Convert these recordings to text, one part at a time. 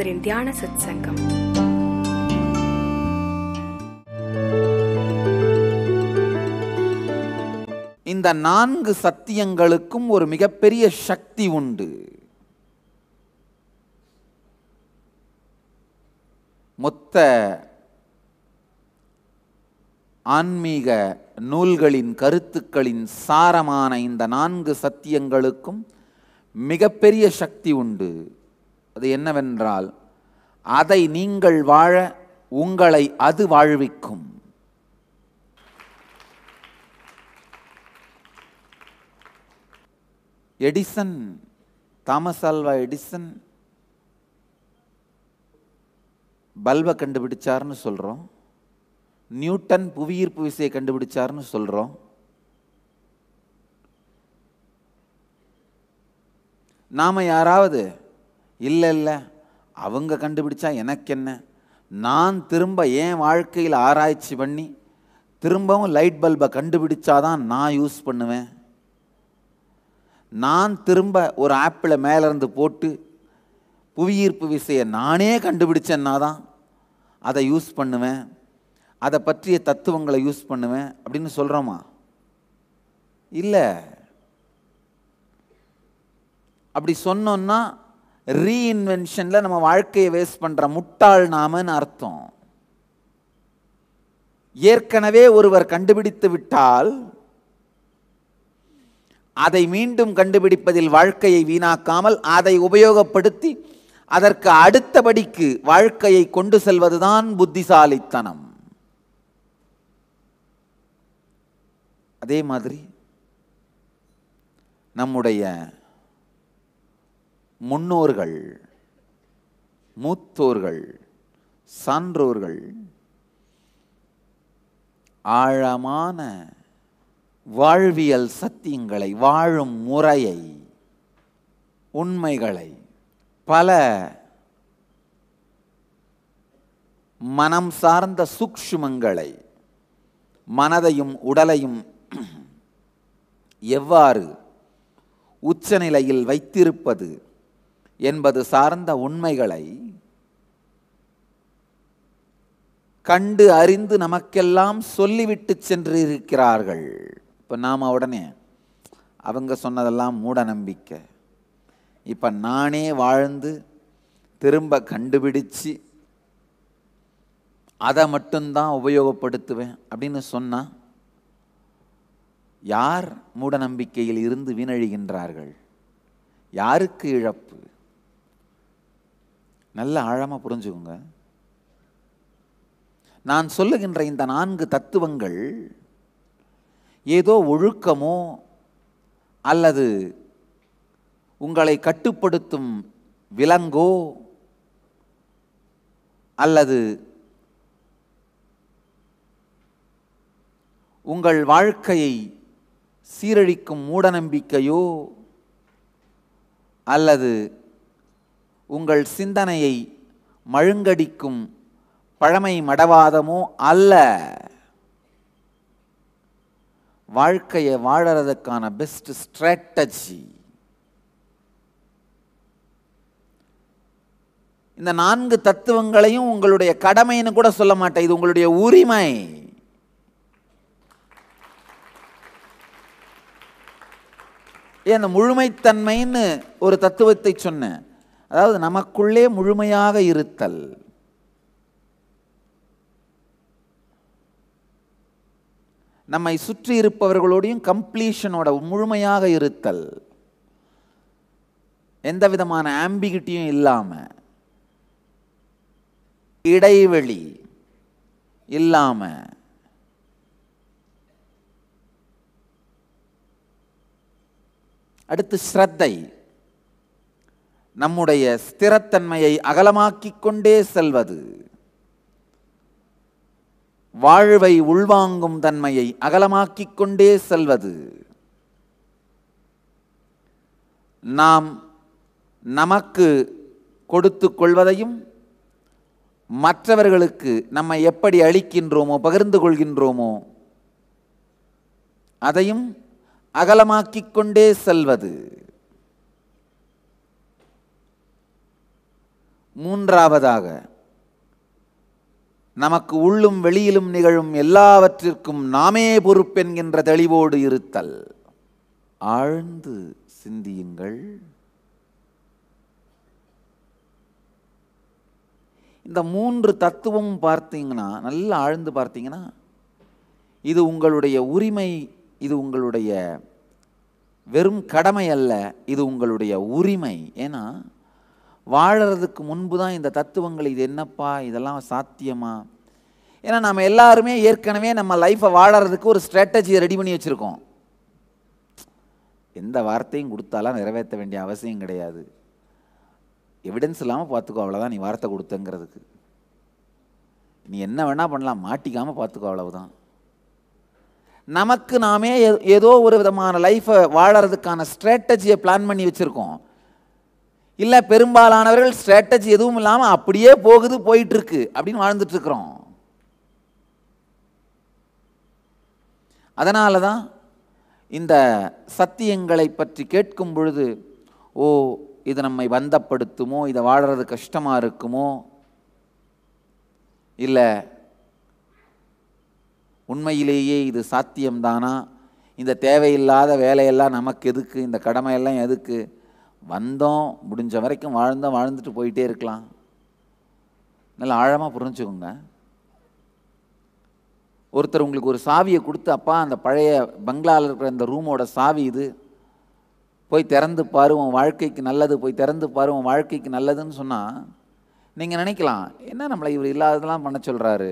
பாஸ்கரின் தியான சத் சங்கம் இந்த நான்கு சத்தியங்களுக்கும் ஒரு மிகப்பெரிய சக்தி உண்டு மொத்த ஆன்மீக நூல்களின் கருத்துக்களின் சாரமான இந்த நான்கு சத்தியங்களுக்கும் மிகப்பெரிய சக்தி உண்டு அது என்னவென்றால் அதை நீங்கள் வாழ உங்களை அது வாழ்விக்கும் எடிசன் தாமஸ் ஆல்வா எடிசன் பல்பை கண்டுபிடிச்சார்னு சொல்கிறோம் நியூட்டன் புவியீர்ப்பு விசையை கண்டுபிடிச்சார்னு சொல்கிறோம் நாம் யாராவது இல்லை இல்லை அவங்க கண்டுபிடிச்சா எனக்கு என்ன நான் திரும்ப என் வாழ்க்கையில் ஆராய்ச்சி பண்ணி திரும்பவும் லைட் பல்பை கண்டுபிடிச்சாதான் நான் யூஸ் பண்ணுவேன் நான் திரும்ப ஒரு ஆப்பிளை மேலேருந்து போட்டு புவியீர்ப்பு விசையை நானே கண்டுபிடிச்சேன்னா தான் அதை யூஸ் பண்ணுவேன் அதை பற்றிய தத்துவங்களை யூஸ் பண்ணுவேன் அப்படின்னு சொல்கிறோமா இல்லை அப்படி சொன்னோன்னா ரீஇன்வென்ஷனில் நம்ம வாழ்க்கையை வேஸ்ட் பண்ணுற முட்டாள் நாமன்னு அர்த்தம் ஏற்கனவே ஒருவர் கண்டுபிடித்து விட்டால் அதை மீண்டும் கண்டுபிடிப்பதில் வாழ்க்கையை வீணாக்காமல் அதை உபயோகப்படுத்தி அதற்கு அடுத்தபடிக்கு வாழ்க்கையை கொண்டு செல்வதுதான் புத்திசாலித்தனம் அதே மாதிரி நம்முடைய முன்னோர்கள் மூத்தோர்கள் சான்றோர்கள் ஆழமான வாழ்வியல் சத்தியங்களை வாழும் முறையை உண்மைகளை பல மனம் சார்ந்த சூக்ஷுமங்களை மனதையும் உடலையும் எவ்வாறு உச்சநிலையில் வைத்திருப்பது என்பது சார்ந்த உண்மைகளை கண்டு அறிந்து நமக்கெல்லாம் சொல்லிவிட்டு சென்று இருக்கிறார்கள் இப்போ நாம் உடனே அவங்க சொன்னதெல்லாம் மூட நம்பிக்கை இப்போ நானே வாழ்ந்து திரும்ப கண்டுபிடிச்சு அதை மட்டும்தான் உபயோகப்படுத்துவேன் அப்படின்னு சொன்னால் யார் மூட நம்பிக்கையில் இருந்து வீணழிகின்றார்கள் யாருக்கு இழப்பு நல்ல ஆழமாக புரிஞ்சுக்கோங்க நான் சொல்லுகின்ற இந்த நான்கு தத்துவங்கள் ஏதோ ஒழுக்கமோ அல்லது உங்களை கட்டுப்படுத்தும் விலங்கோ அல்லது உங்கள் வாழ்க்கையை சீரழிக்கும் மூடநம்பிக்கையோ அல்லது உங்கள் சிந்தனையை மழுங்கடிக்கும் பழமை மடவாதமோ அல்ல வாழ்க்கையை வாழறதுக்கான பெஸ்ட் ஸ்ட்ராட்டஜி இந்த நான்கு தத்துவங்களையும் உங்களுடைய கடமைன்னு கூட சொல்ல மாட்டேன் இது உங்களுடைய உரிமை ஏன் முழுமைத்தன்மைன்னு ஒரு தத்துவத்தை சொன்னேன் அதாவது நமக்குள்ளே முழுமையாக இருத்தல் நம்மை சுற்றி இருப்பவர்களோடையும் கம்ப்ளீஷனோட முழுமையாக இருத்தல் எந்த விதமான ஆம்பிகிட்டியும் இல்லாமல் இடைவெளி இல்லாமல் அடுத்து ஸ்ரத்தை நம்முடைய ஸ்திரத்தன்மையை அகலமாக்கிக் கொண்டே செல்வது வாழ்வை உள்வாங்கும் தன்மையை அகலமாக்கிக் கொண்டே செல்வது நாம் நமக்கு கொடுத்து கொள்வதையும் மற்றவர்களுக்கு நம்மை எப்படி அளிக்கின்றோமோ பகிர்ந்து கொள்கின்றோமோ அதையும் அகலமாக்கிக் கொண்டே செல்வது மூன்றாவதாக நமக்கு உள்ளும் வெளியிலும் நிகழும் எல்லாவற்றிற்கும் நாமே பொறுப்பென்கின்ற தெளிவோடு இருத்தல் ஆழ்ந்து சிந்தியுங்கள் இந்த மூன்று தத்துவம் பார்த்தீங்கன்னா நல்லா ஆழ்ந்து பார்த்தீங்கன்னா இது உங்களுடைய உரிமை இது உங்களுடைய வெறும் கடமை அல்ல இது உங்களுடைய உரிமை ஏன்னா வாழறதுக்கு முன்பு தான் இந்த தத்துவங்கள் இது என்னப்பா இதெல்லாம் சாத்தியமா ஏன்னா நம்ம எல்லாருமே ஏற்கனவே நம்ம லைஃப்பை வாழறதுக்கு ஒரு ஸ்ட்ராட்டஜியை ரெடி பண்ணி வச்சுருக்கோம் எந்த வார்த்தையும் கொடுத்தாலாம் நிறைவேற்ற வேண்டிய அவசியம் கிடையாது எவிடன்ஸ் இல்லாமல் பார்த்துக்கோ அவ்வளோதான் நீ வார்த்தை கொடுத்தங்கிறதுக்கு நீ என்ன வேணால் பண்ணலாம் மாட்டிக்காமல் பார்த்துக்கோ அவ்வளவுதான் நமக்கு நாமே ஏதோ ஒரு விதமான லைஃப்பை வாழறதுக்கான ஸ்ட்ராட்டஜியை பிளான் பண்ணி வச்சுருக்கோம் இல்லை பெரும்பாலானவர்கள் ஸ்ட்ராட்டஜி எதுவும் இல்லாமல் அப்படியே போகுது போயிட்டுருக்கு அப்படின்னு வாழ்ந்துட்டுருக்குறோம் அதனால தான் இந்த சத்தியங்களை பற்றி கேட்கும் பொழுது ஓ இது நம்மை வந்தப்படுத்துமோ இதை வாழறது கஷ்டமாக இருக்குமோ இல்லை உண்மையிலேயே இது சாத்தியம்தானா இந்த தேவையில்லாத வேலையெல்லாம் நமக்கு எதுக்கு இந்த கடமையெல்லாம் எதுக்கு வந்தோம் முடிஞ்ச வரைக்கும் வாழ்ந்தோம் வாழ்ந்துட்டு போயிட்டே இருக்கலாம் நல்லா ஆழமாக புரிஞ்சுக்கோங்க ஒருத்தர் உங்களுக்கு ஒரு சாவியை கொடுத்து அப்பா அந்த பழைய பங்களாவில் இருக்கிற அந்த ரூமோட சாவி இது போய் திறந்து பாரு உன் வாழ்க்கைக்கு நல்லது போய் திறந்து பாரு உன் வாழ்க்கைக்கு நல்லதுன்னு சொன்னால் நீங்கள் நினைக்கலாம் என்ன நம்மளை இவர் இல்லாததெல்லாம் பண்ண சொல்கிறாரு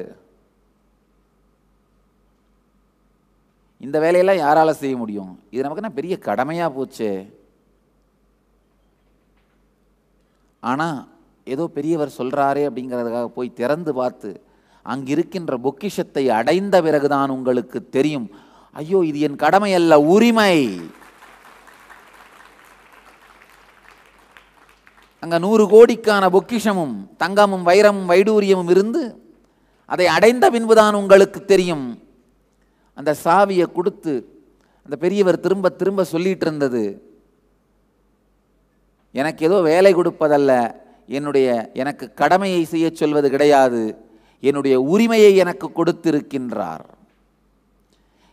இந்த வேலையெல்லாம் யாரால் செய்ய முடியும் இது நமக்கு என்ன பெரிய கடமையாக போச்சு ஆனால் ஏதோ பெரியவர் சொல்கிறாரே அப்படிங்கிறதுக்காக போய் திறந்து பார்த்து அங்கிருக்கின்ற பொக்கிஷத்தை அடைந்த பிறகுதான் உங்களுக்கு தெரியும் ஐயோ இது என் கடமை அல்ல உரிமை அங்கே நூறு கோடிக்கான பொக்கிஷமும் தங்கமும் வைரமும் வைடூரியமும் இருந்து அதை அடைந்த பின்புதான் உங்களுக்கு தெரியும் அந்த சாவியை கொடுத்து அந்த பெரியவர் திரும்ப திரும்ப சொல்லிகிட்டு இருந்தது எனக்கு ஏதோ வேலை கொடுப்பதல்ல என்னுடைய எனக்கு கடமையை செய்ய சொல்வது கிடையாது என்னுடைய உரிமையை எனக்கு கொடுத்திருக்கின்றார்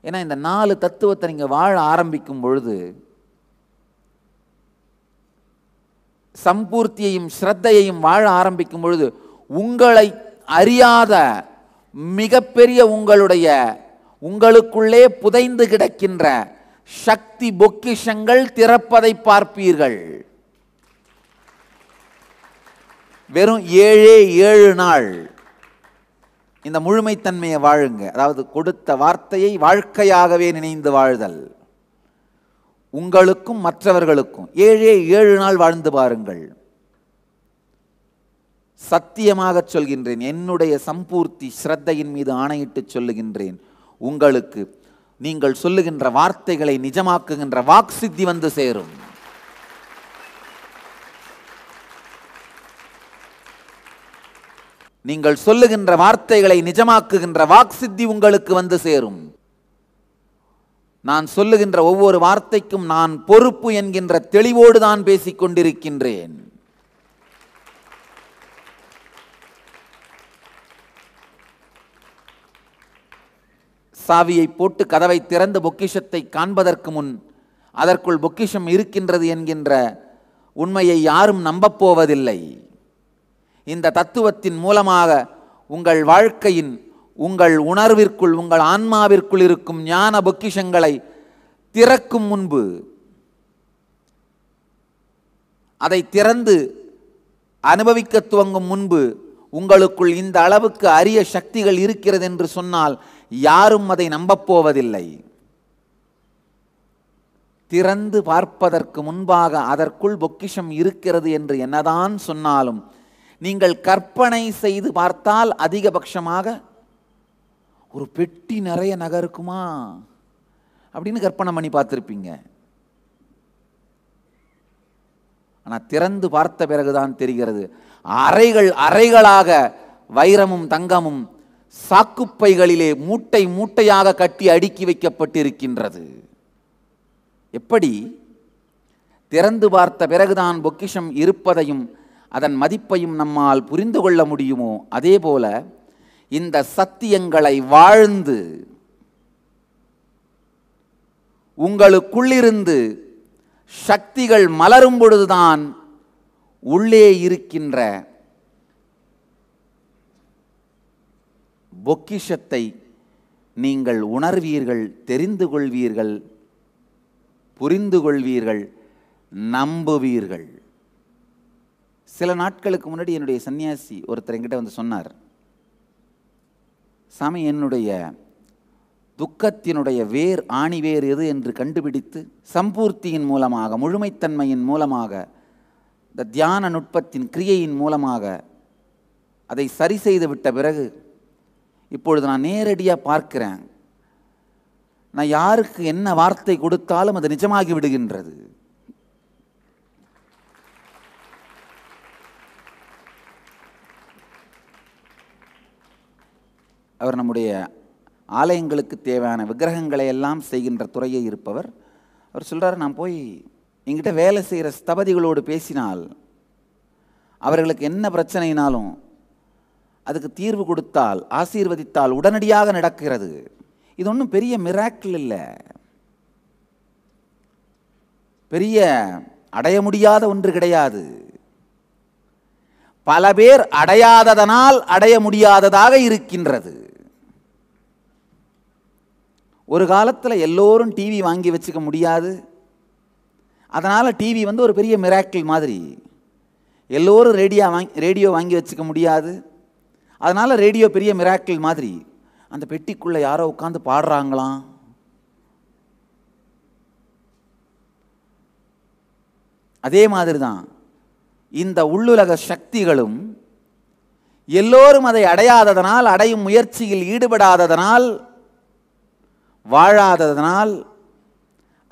ஏன்னா இந்த நாலு தத்துவத்தை நீங்கள் வாழ ஆரம்பிக்கும் பொழுது சம்பூர்த்தியையும் ஸ்ரத்தையையும் வாழ ஆரம்பிக்கும் பொழுது உங்களை அறியாத மிகப்பெரிய உங்களுடைய உங்களுக்குள்ளே புதைந்து கிடக்கின்ற சக்தி பொக்கிஷங்கள் திறப்பதை பார்ப்பீர்கள் வெறும் ஏழே ஏழு நாள் இந்த முழுமைத்தன்மையை வாழுங்க அதாவது கொடுத்த வார்த்தையை வாழ்க்கையாகவே நினைந்து வாழ்தல் உங்களுக்கும் மற்றவர்களுக்கும் ஏழே ஏழு நாள் வாழ்ந்து பாருங்கள் சத்தியமாக சொல்கின்றேன் என்னுடைய சம்பூர்த்தி ஸ்ரத்தையின் மீது ஆணையிட்டு சொல்லுகின்றேன் உங்களுக்கு நீங்கள் சொல்லுகின்ற வார்த்தைகளை நிஜமாக்குகின்ற வாக்சித்தி வந்து சேரும் நீங்கள் சொல்லுகின்ற வார்த்தைகளை நிஜமாக்குகின்ற வாக்சித்தி உங்களுக்கு வந்து சேரும் நான் சொல்லுகின்ற ஒவ்வொரு வார்த்தைக்கும் நான் பொறுப்பு என்கின்ற தெளிவோடு தான் பேசிக் கொண்டிருக்கின்றேன் சாவியை போட்டு கதவை திறந்து பொக்கிஷத்தை காண்பதற்கு முன் அதற்குள் பொக்கிஷம் இருக்கின்றது என்கின்ற உண்மையை யாரும் நம்பப்போவதில்லை இந்த தத்துவத்தின் மூலமாக உங்கள் வாழ்க்கையின் உங்கள் உணர்விற்குள் உங்கள் ஆன்மாவிற்குள் இருக்கும் ஞான பொக்கிஷங்களை திறக்கும் முன்பு அதை திறந்து அனுபவிக்க துவங்கும் முன்பு உங்களுக்குள் இந்த அளவுக்கு அரிய சக்திகள் இருக்கிறது என்று சொன்னால் யாரும் அதை நம்பப்போவதில்லை திறந்து பார்ப்பதற்கு முன்பாக அதற்குள் பொக்கிஷம் இருக்கிறது என்று என்னதான் சொன்னாலும் நீங்கள் கற்பனை செய்து பார்த்தால் அதிகபட்சமாக ஒரு பெட்டி நிறைய நகை இருக்குமா அப்படின்னு கற்பனை பண்ணி பார்த்துருப்பீங்க ஆனால் திறந்து பார்த்த பிறகுதான் தெரிகிறது அறைகள் அறைகளாக வைரமும் தங்கமும் சாக்குப்பைகளிலே மூட்டை மூட்டையாக கட்டி அடுக்கி வைக்கப்பட்டிருக்கின்றது எப்படி திறந்து பார்த்த பிறகுதான் பொக்கிஷம் இருப்பதையும் அதன் மதிப்பையும் நம்மால் புரிந்து கொள்ள முடியுமோ அதே போல இந்த சத்தியங்களை வாழ்ந்து உங்களுக்குள்ளிருந்து சக்திகள் மலரும் பொழுதுதான் உள்ளே இருக்கின்ற பொக்கிஷத்தை நீங்கள் உணர்வீர்கள் தெரிந்து கொள்வீர்கள் புரிந்து கொள்வீர்கள் நம்புவீர்கள் சில நாட்களுக்கு முன்னாடி என்னுடைய சன்னியாசி ஒருத்தர் எங்கிட்ட வந்து சொன்னார் சாமி என்னுடைய துக்கத்தினுடைய வேர் ஆணி வேர் எது என்று கண்டுபிடித்து சம்பூர்த்தியின் மூலமாக முழுமைத்தன்மையின் மூலமாக இந்த தியான நுட்பத்தின் கிரியையின் மூலமாக அதை சரி செய்து விட்ட பிறகு இப்பொழுது நான் நேரடியாக பார்க்கிறேன் நான் யாருக்கு என்ன வார்த்தை கொடுத்தாலும் அது நிஜமாகி விடுகின்றது அவர் நம்முடைய ஆலயங்களுக்கு தேவையான விக்கிரகங்களை எல்லாம் செய்கின்ற துறையை இருப்பவர் அவர் சொல்கிறார் நான் போய் எங்கிட்ட வேலை செய்கிற ஸ்தபதிகளோடு பேசினால் அவர்களுக்கு என்ன பிரச்சனைனாலும் அதுக்கு தீர்வு கொடுத்தால் ஆசீர்வதித்தால் உடனடியாக நடக்கிறது இது ஒன்றும் பெரிய மிராக்கிள் இல்லை பெரிய அடைய முடியாத ஒன்று கிடையாது பல பேர் அடையாததனால் அடைய முடியாததாக இருக்கின்றது ஒரு காலத்தில் எல்லோரும் டிவி வாங்கி வச்சுக்க முடியாது அதனால் டிவி வந்து ஒரு பெரிய மிராக்கிள் மாதிரி எல்லோரும் ரேடியோ வாங்கி ரேடியோ வாங்கி வச்சுக்க முடியாது அதனால் ரேடியோ பெரிய மிராக்கிள் மாதிரி அந்த பெட்டிக்குள்ளே யாரோ உட்காந்து பாடுறாங்களாம் அதே மாதிரி தான் இந்த உள்ளுலக சக்திகளும் எல்லோரும் அதை அடையாததனால் அடையும் முயற்சியில் ஈடுபடாததனால் வாழாததனால்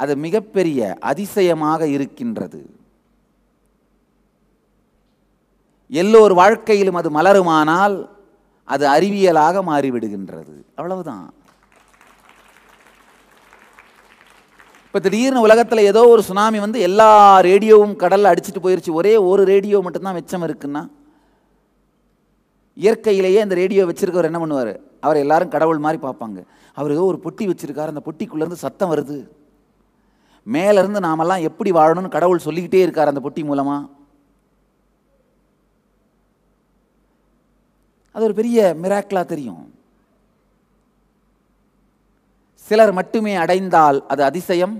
அது மிகப்பெரிய அதிசயமாக இருக்கின்றது எல்லோர் வாழ்க்கையிலும் அது மலருமானால் அது அறிவியலாக மாறிவிடுகின்றது அவ்வளவுதான் இப்போ திடீர்னு உலகத்தில் ஏதோ ஒரு சுனாமி வந்து எல்லா ரேடியோவும் கடலில் அடிச்சுட்டு போயிருச்சு ஒரே ஒரு ரேடியோ மட்டும்தான் மிச்சம் இருக்குன்னா இயற்கையிலேயே அந்த ரேடியோ வச்சுருக்கவர் என்ன பண்ணுவார் அவர் எல்லாரும் கடவுள் மாதிரி பார்ப்பாங்க அவர் ஏதோ ஒரு பொட்டி வச்சுருக்கார் அந்த பொட்டிக்குள்ளேருந்து சத்தம் வருது மேலேருந்து நாமெல்லாம் எப்படி வாழணும்னு கடவுள் சொல்லிக்கிட்டே இருக்கார் அந்த பொட்டி மூலமாக அது ஒரு பெரிய மிராக்கிளாக தெரியும் சிலர் மட்டுமே அடைந்தால் அது அதிசயம்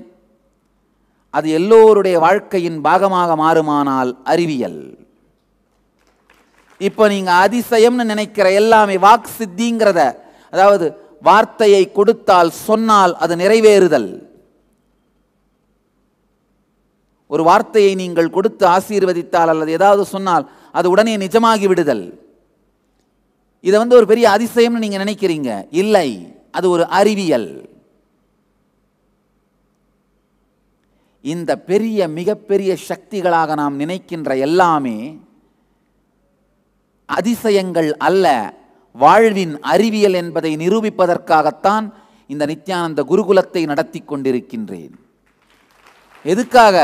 அது எல்லோருடைய வாழ்க்கையின் பாகமாக மாறுமானால் அறிவியல் இப்போ நீங்கள் அதிசயம்னு நினைக்கிற எல்லாமே வாக்கு சித்திங்கிறத அதாவது வார்த்தையை கொடுத்தால் சொன்னால் அது நிறைவேறுதல் ஒரு வார்த்தையை நீங்கள் கொடுத்து ஆசீர்வதித்தால் அல்லது ஏதாவது சொன்னால் அது உடனே நிஜமாகி விடுதல் இதை வந்து ஒரு பெரிய அதிசயம்னு நீங்கள் நினைக்கிறீங்க இல்லை அது ஒரு அறிவியல் இந்த பெரிய மிகப்பெரிய சக்திகளாக நாம் நினைக்கின்ற எல்லாமே அதிசயங்கள் அல்ல வாழ்வின் அறிவியல் என்பதை நிரூபிப்பதற்காகத்தான் இந்த நித்யானந்த குருகுலத்தை நடத்தி கொண்டிருக்கின்றேன் எதுக்காக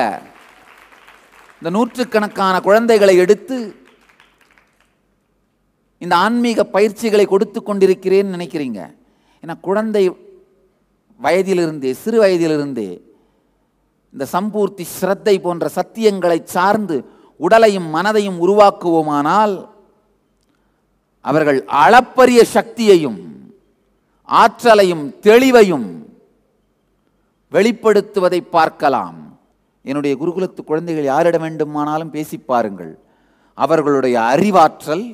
இந்த நூற்றுக்கணக்கான குழந்தைகளை எடுத்து இந்த ஆன்மீக பயிற்சிகளை கொடுத்து கொண்டிருக்கிறேன்னு நினைக்கிறீங்க ஏன்னா குழந்தை வயதிலிருந்தே சிறு வயதிலிருந்தே இந்த சம்பூர்த்தி ஸ்ரத்தை போன்ற சத்தியங்களை சார்ந்து உடலையும் மனதையும் உருவாக்குவோமானால் அவர்கள் அளப்பரிய சக்தியையும் ஆற்றலையும் தெளிவையும் வெளிப்படுத்துவதை பார்க்கலாம் என்னுடைய குருகுலத்து குழந்தைகள் யாரிடம் வேண்டுமானாலும் பேசி பாருங்கள் அவர்களுடைய அறிவாற்றல்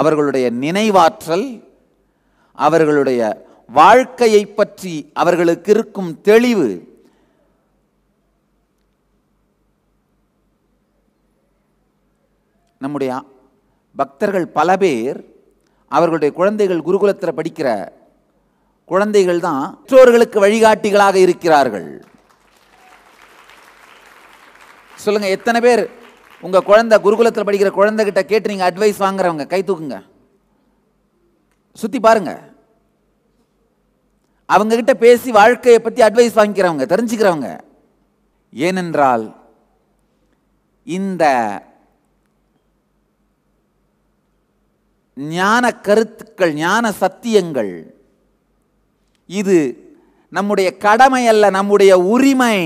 அவர்களுடைய நினைவாற்றல் அவர்களுடைய வாழ்க்கையை பற்றி அவர்களுக்கு இருக்கும் தெளிவு நம்முடைய பக்தர்கள் பல பேர் அவர்களுடைய குழந்தைகள் குருகுலத்தில் படிக்கிற குழந்தைகள் தான் பெற்றோர்களுக்கு வழிகாட்டிகளாக இருக்கிறார்கள் சொல்லுங்க எத்தனை பேர் உங்க குழந்தை குருகுலத்தில் படிக்கிற கிட்ட கேட்டு நீங்க அட்வைஸ் வாங்குறவங்க கை தூக்குங்க சுத்தி பாருங்க அவங்க கிட்ட பேசி வாழ்க்கையை பற்றி அட்வைஸ் வாங்கிக்கிறவங்க தெரிஞ்சுக்கிறவங்க ஏனென்றால் இந்த ஞான கருத்துக்கள் ஞான சத்தியங்கள் இது நம்முடைய கடமை அல்ல நம்முடைய உரிமை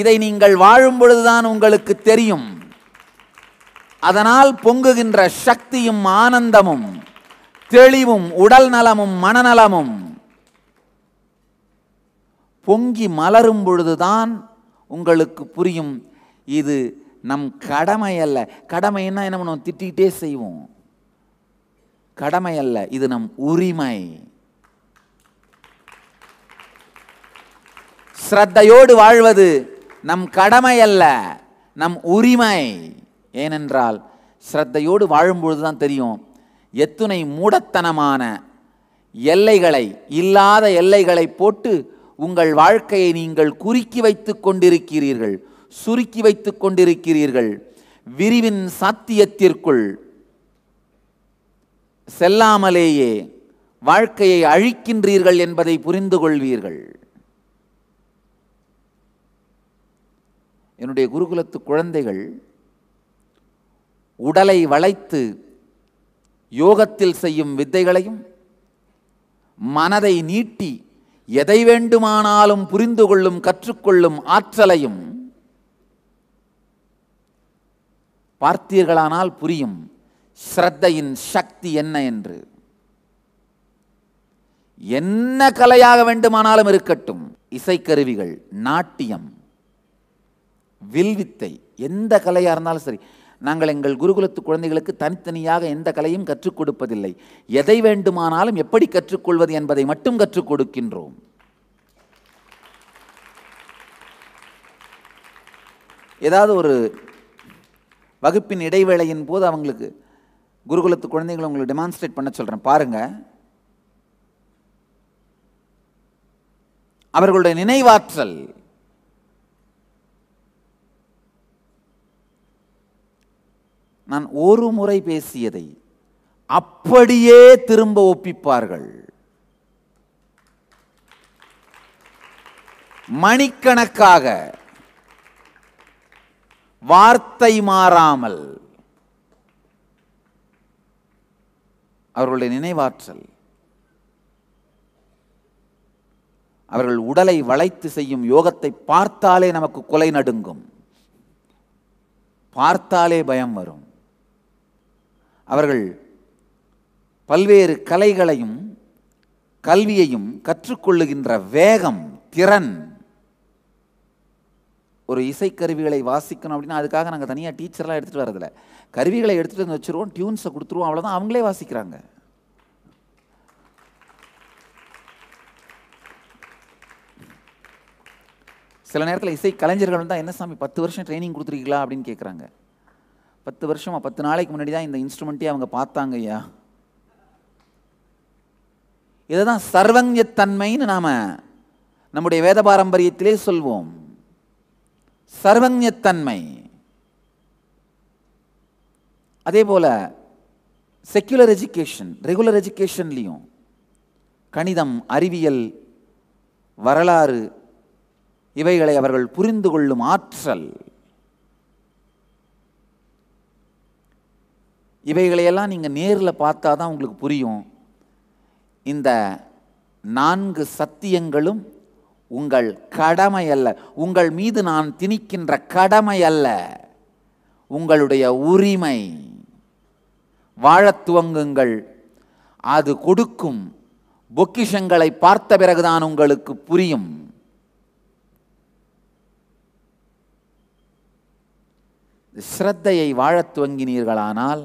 இதை நீங்கள் வாழும் பொழுதுதான் உங்களுக்கு தெரியும் அதனால் பொங்குகின்ற சக்தியும் ஆனந்தமும் தெளிவும் உடல் நலமும் மனநலமும் பொங்கி மலரும் பொழுதுதான் உங்களுக்கு புரியும் இது நம் கடமை அல்ல கடமைன்னா என்ன பண்ணுவோம் திட்டிகிட்டே செய்வோம் கடமை அல்ல இது நம் உரிமை ஸ்ரத்தையோடு வாழ்வது நம் கடமை அல்ல நம் உரிமை ஏனென்றால் ஸ்ரத்தையோடு வாழும்பொழுது தான் தெரியும் எத்துணை மூடத்தனமான எல்லைகளை இல்லாத எல்லைகளை போட்டு உங்கள் வாழ்க்கையை நீங்கள் குறுக்கி வைத்து கொண்டிருக்கிறீர்கள் சுருக்கி வைத்து கொண்டிருக்கிறீர்கள் விரிவின் சாத்தியத்திற்குள் செல்லாமலேயே வாழ்க்கையை அழிக்கின்றீர்கள் என்பதை புரிந்து கொள்வீர்கள் என்னுடைய குருகுலத்து குழந்தைகள் உடலை வளைத்து யோகத்தில் செய்யும் வித்தைகளையும் மனதை நீட்டி எதை வேண்டுமானாலும் புரிந்து கொள்ளும் கற்றுக்கொள்ளும் ஆற்றலையும் பார்த்தீர்களானால் புரியும் ஸ்ரத்தையின் சக்தி என்ன என்று என்ன கலையாக வேண்டுமானாலும் இருக்கட்டும் இசைக்கருவிகள் நாட்டியம் வில்வித்தை எந்த கலையாக இருந்தாலும் சரி நாங்கள் எங்கள் குருகுலத்து குழந்தைகளுக்கு தனித்தனியாக எந்த கலையும் கற்றுக் கொடுப்பதில்லை எதை வேண்டுமானாலும் எப்படி கற்றுக்கொள்வது என்பதை மட்டும் கற்றுக் கொடுக்கின்றோம் ஏதாவது ஒரு வகுப்பின் இடைவேளையின் போது அவங்களுக்கு குருகுலத்து குழந்தைங்களை உங்களுக்கு டெமான்ஸ்ட்ரேட் பண்ண சொல்கிறேன் பாருங்கள் அவர்களுடைய நினைவாற்றல் நான் ஒரு முறை பேசியதை அப்படியே திரும்ப ஒப்பிப்பார்கள் மணிக்கணக்காக வார்த்தை மாறாமல் அவர்களுடைய நினைவாற்றல் அவர்கள் உடலை வளைத்து செய்யும் யோகத்தை பார்த்தாலே நமக்கு கொலை நடுங்கும் பார்த்தாலே பயம் வரும் அவர்கள் பல்வேறு கலைகளையும் கல்வியையும் கற்றுக்கொள்ளுகின்ற வேகம் திறன் ஒரு இசைக்கருவிகளை வாசிக்கணும் அப்படின்னா அதுக்காக நாங்கள் தனியாக டீச்சர்லாம் எடுத்துகிட்டு வரதில்ல கருவிகளை எடுத்துகிட்டு வந்து வச்சுருவோம் டியூன்ஸை கொடுத்துருவோம் அவ்வளோதான் அவங்களே வாசிக்கிறாங்க சில நேரத்தில் இசை கலைஞர்கள் தான் என்ன சாமி பத்து வருஷம் ட்ரைனிங் கொடுத்துருக்கீங்களா அப்படின்னு கேட்குறாங்க பத்து வருஷமா பத்து நாளைக்கு முன்னாடி தான் இந்த இன்ஸ்ட்ருமெண்ட்டே அவங்க பார்த்தாங்க ஐயா இதை தான் சர்வங்கத்தன்மைன்னு நாம் நம்முடைய வேத பாரம்பரியத்திலே சொல்வோம் சர்வஞ்ஞத்தன்மை அதே போல் செக்யுலர் எஜுகேஷன் ரெகுலர் எஜுகேஷன்லேயும் கணிதம் அறிவியல் வரலாறு இவைகளை அவர்கள் புரிந்து கொள்ளும் ஆற்றல் இவைகளையெல்லாம் நீங்கள் நேரில் பார்த்தா தான் உங்களுக்கு புரியும் இந்த நான்கு சத்தியங்களும் உங்கள் கடமை அல்ல உங்கள் மீது நான் திணிக்கின்ற கடமை அல்ல உங்களுடைய உரிமை வாழத் துவங்குங்கள் அது கொடுக்கும் பொக்கிஷங்களை பார்த்த பிறகுதான் உங்களுக்கு புரியும் ஸ்ரத்தையை வாழத் துவங்கினீர்களானால்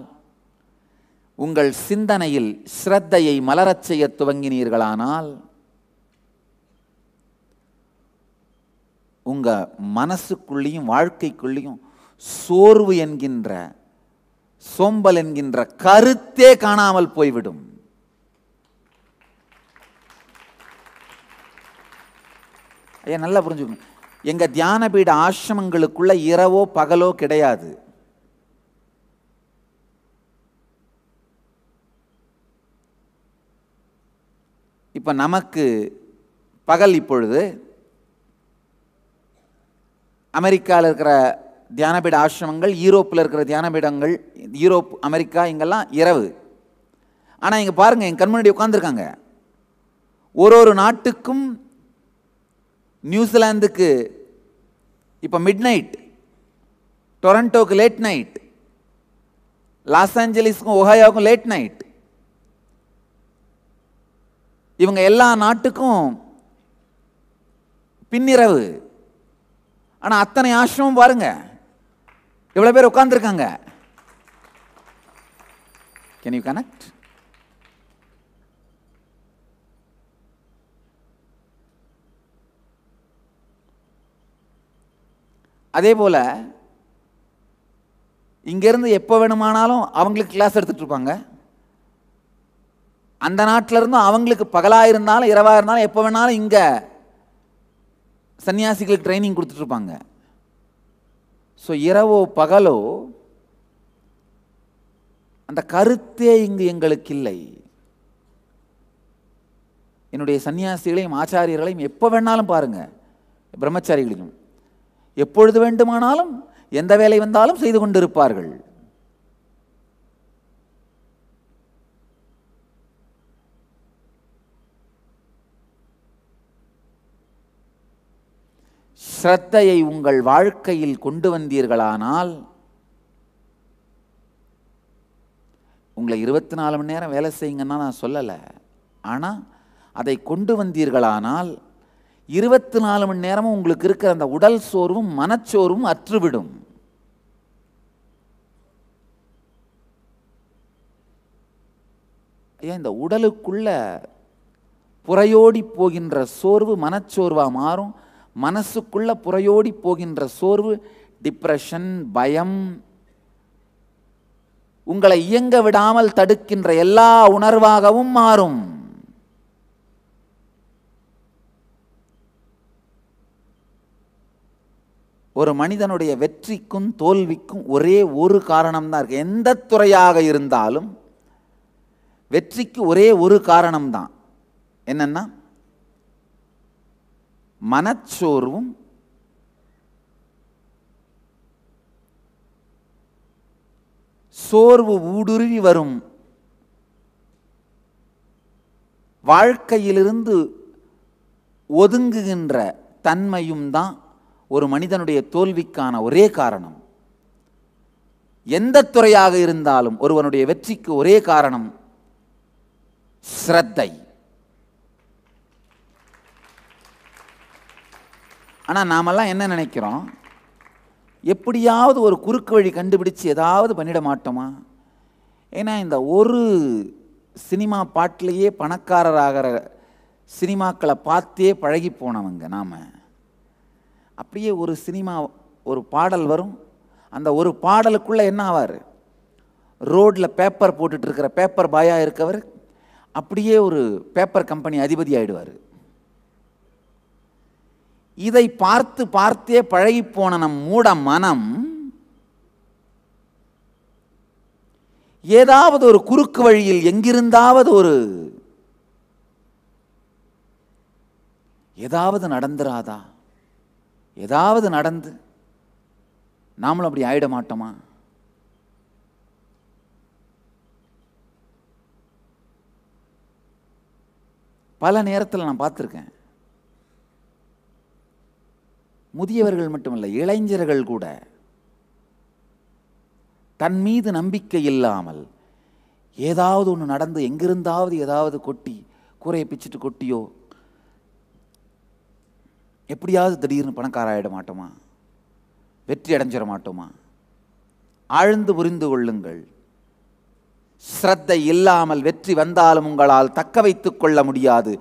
உங்கள் சிந்தனையில் ஸ்ரத்தையை மலரச் செய்ய துவங்கினீர்களானால் உங்கள் மனசுக்குள்ளேயும் வாழ்க்கைக்குள்ளேயும் சோர்வு என்கின்ற சோம்பல் என்கின்ற கருத்தே காணாமல் போய்விடும் ஐயா நல்லா புரிஞ்சுக்கணும் எங்கள் தியானபீட ஆசிரமங்களுக்குள்ள இரவோ பகலோ கிடையாது இப்போ நமக்கு பகல் இப்பொழுது அமெரிக்காவில் இருக்கிற தியானபீட ஆசிரமங்கள் யூரோப்பில் இருக்கிற தியானபீடங்கள் யூரோப் அமெரிக்கா இங்கெல்லாம் இரவு ஆனால் இங்கே பாருங்கள் என் கண்முன்னாடி உட்காந்துருக்காங்க ஒரு ஒரு நாட்டுக்கும் நியூசிலாந்துக்கு இப்போ மிட் நைட் டொரண்டோக்கு லேட் நைட் லாஸ் ஏஞ்சலிஸ்க்கும் ஒஹாயாவுக்கும் லேட் நைட் இவங்க எல்லா நாட்டுக்கும் பின்னிரவு ஆனால் அத்தனை ஆசிரமம் பாருங்க எவ்வளோ பேர் உட்காந்துருக்காங்க கேன் யூ கனெக்ட் அதே போல் இங்கேருந்து எப்போ வேணுமானாலும் அவங்களுக்கு கிளாஸ் எடுத்துகிட்டு இருப்பாங்க அந்த நாட்டிலருந்தும் அவங்களுக்கு பகலாக இருந்தாலும் இரவாக இருந்தாலும் எப்போ வேணாலும் இங்கே சன்னியாசிகளுக்கு ட்ரைனிங் கொடுத்துட்ருப்பாங்க ஸோ இரவோ பகலோ அந்த கருத்தே இங்கு எங்களுக்கு இல்லை என்னுடைய சன்னியாசிகளையும் ஆச்சாரியர்களையும் எப்போ வேணாலும் பாருங்கள் பிரம்மச்சாரிகளையும் எப்பொழுது வேண்டுமானாலும் எந்த வேலை வந்தாலும் செய்து கொண்டிருப்பார்கள் ஸ்ரத்தையை உங்கள் வாழ்க்கையில் கொண்டு வந்தீர்களானால் உங்களை இருபத்தி நாலு மணி நேரம் வேலை செய்யுங்கன்னா நான் சொல்லலை ஆனால் அதை கொண்டு வந்தீர்களானால் இருபத்தி நாலு மணி நேரமும் உங்களுக்கு இருக்கிற அந்த உடல் சோர்வும் மனச்சோர்வும் அற்றுவிடும் ஏன் இந்த உடலுக்குள்ள புறையோடி போகின்ற சோர்வு மனச்சோர்வாக மாறும் மனசுக்குள்ள புறையோடி போகின்ற சோர்வு டிப்ரெஷன் பயம் உங்களை இயங்க விடாமல் தடுக்கின்ற எல்லா உணர்வாகவும் மாறும் ஒரு மனிதனுடைய வெற்றிக்கும் தோல்விக்கும் ஒரே ஒரு காரணம்தான் இருக்கு எந்த துறையாக இருந்தாலும் வெற்றிக்கு ஒரே ஒரு காரணம்தான் என்னென்னா மனச்சோர்வும் சோர்வு ஊடுருவி வரும் வாழ்க்கையிலிருந்து ஒதுங்குகின்ற தன்மையும் தான் ஒரு மனிதனுடைய தோல்விக்கான ஒரே காரணம் எந்த துறையாக இருந்தாலும் ஒருவனுடைய வெற்றிக்கு ஒரே காரணம் ஸ்ரத்தை ஆனால் நாமெல்லாம் என்ன நினைக்கிறோம் எப்படியாவது ஒரு குறுக்கு வழி கண்டுபிடிச்சு ஏதாவது பண்ணிட மாட்டோமா ஏன்னா இந்த ஒரு சினிமா பாட்டிலேயே பணக்காரராகிற சினிமாக்களை பார்த்தே பழகி போனவங்க நாம் அப்படியே ஒரு சினிமா ஒரு பாடல் வரும் அந்த ஒரு பாடலுக்குள்ளே என்ன ஆவார் ரோட்டில் பேப்பர் போட்டுட்ருக்கிற பேப்பர் பாயாக இருக்கவர் அப்படியே ஒரு பேப்பர் கம்பெனி அதிபதி ஆகிடுவார் இதை பார்த்து பார்த்தே பழகிப்போன நம் மூட மனம் ஏதாவது ஒரு குறுக்கு வழியில் எங்கிருந்தாவது ஒரு ஏதாவது நடந்துராதா ஏதாவது நடந்து நாமளும் அப்படி ஆயிட மாட்டோமா பல நேரத்தில் நான் பார்த்துருக்கேன் முதியவர்கள் மட்டுமல்ல இளைஞர்கள் கூட தன் மீது நம்பிக்கை இல்லாமல் ஏதாவது ஒன்று நடந்து எங்கிருந்தாவது ஏதாவது கொட்டி கூரையை பிச்சுட்டு கொட்டியோ எப்படியாவது திடீர்னு பணக்காராயிட மாட்டோமா வெற்றி அடைஞ்சிட மாட்டோமா ஆழ்ந்து புரிந்து கொள்ளுங்கள் ஸ்ரத்தை இல்லாமல் வெற்றி வந்தாலும் உங்களால் தக்க வைத்து கொள்ள முடியாது